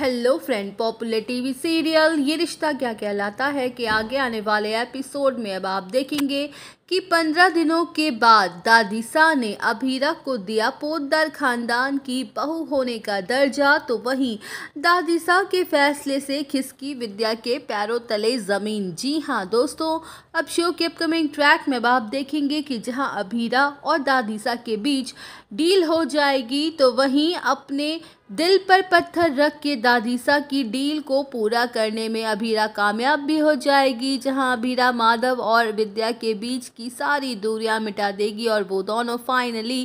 hello friend popular TV serial ये रिश्ता क्या कहलाता है कि आगे आने वाले एपिसोड में अब आप देखेंगे कि पंद्रह दिनों के बाद दादीसा ने अभीरा को दिया पोतदार खानदान की बहू होने का दर्जा तो वहीं दादीसा के फैसले से खिसकी विद्या के पैरों तले ज़मीन जी हाँ दोस्तों अब शो के अपकमिंग ट्रैक में आप देखेंगे कि जहां अभीरा और दादीसा के बीच डील हो जाएगी तो वहीं अपने दिल पर पत्थर रख के दादीसा की डील को पूरा करने में अभीरा कामयाब भी हो जाएगी जहां अभीरा माधव और विद्या के बीच की सारी दूरियां मिटा देगी और वो दोनों फाइनली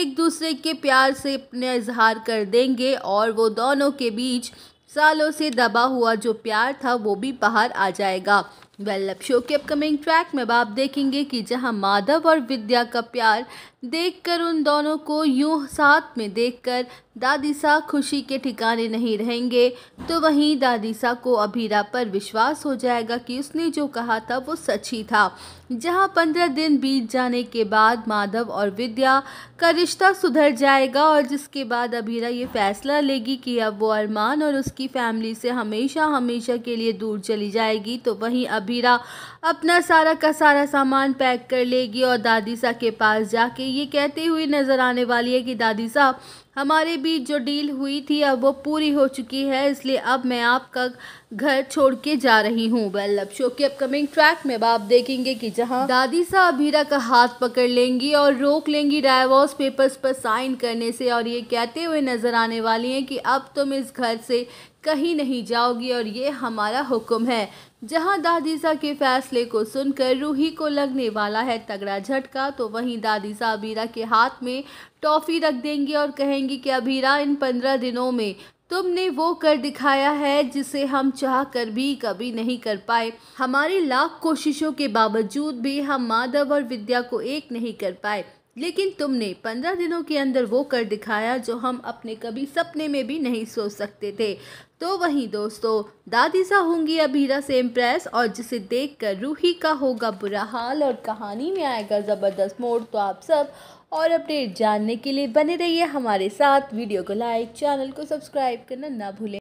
एक दूसरे के प्यार से अपने इजहार कर देंगे और वो दोनों के बीच सालों से दबा हुआ जो प्यार था वो भी बाहर आ जाएगा वेल लव शो के अपकमिंग ट्रैक में अब आप देखेंगे कि जहां माधव और विद्या का प्यार देखकर उन दोनों को यूं साथ में देखकर दादी सा खुशी के ठिकाने नहीं रहेंगे तो वहीं दादी सा को अभीरा पर विश्वास हो जाएगा कि उसने जो कहा था वो सच ही था जहां पंद्रह दिन बीत जाने के बाद माधव और विद्या का रिश्ता सुधर जाएगा और जिसके बाद अभीरा ये फैसला लेगी कि अब वो अरमान और उसकी फैमिली से हमेशा हमेशा के लिए दूर चली जाएगी तो वहीं अब साबिरा अपना सारा का सारा सामान पैक कर लेगी और दादी सा के पास जाके ये कहते हुए नज़र आने वाली है कि दादी साहब हमारे बीच जो डील हुई थी अब वो पूरी हो चुकी है इसलिए अब मैं आपका घर छोड़ के जा रही हूँ वेल अब शो के अपकमिंग ट्रैक में अब आप देखेंगे कि जहाँ दादी साहब हीरा का हाथ पकड़ लेंगी और रोक लेंगी डायवोर्स पेपर्स पर साइन करने से और ये कहते हुए नजर आने वाली हैं कि अब तुम इस घर से कहीं नहीं जाओगी और ये हमारा हुक्म है जहां दादीसा के फैसले को सुनकर रूही को लगने वाला है तगड़ा झटका तो वहीं दादीसा अबीरा के हाथ में टॉफ़ी रख देंगी और कहेंगी करेंगी कि अभीरा इन पंद्रह दिनों में तुमने वो कर दिखाया है जिसे हम चाह कर भी कभी नहीं कर पाए हमारी लाख कोशिशों के बावजूद भी हम माधव और विद्या को एक नहीं कर पाए लेकिन तुमने पंद्रह दिनों के अंदर वो कर दिखाया जो हम अपने कभी सपने में भी नहीं सोच सकते थे तो वहीं दोस्तों दादी सा होंगी अबीरा से इम्प्रेस और जिसे देखकर रूही का होगा बुरा हाल और कहानी में आएगा ज़बरदस्त मोड़ तो आप सब और अपडेट जानने के लिए बने रहिए हमारे साथ वीडियो को लाइक चैनल को सब्सक्राइब करना ना भूलें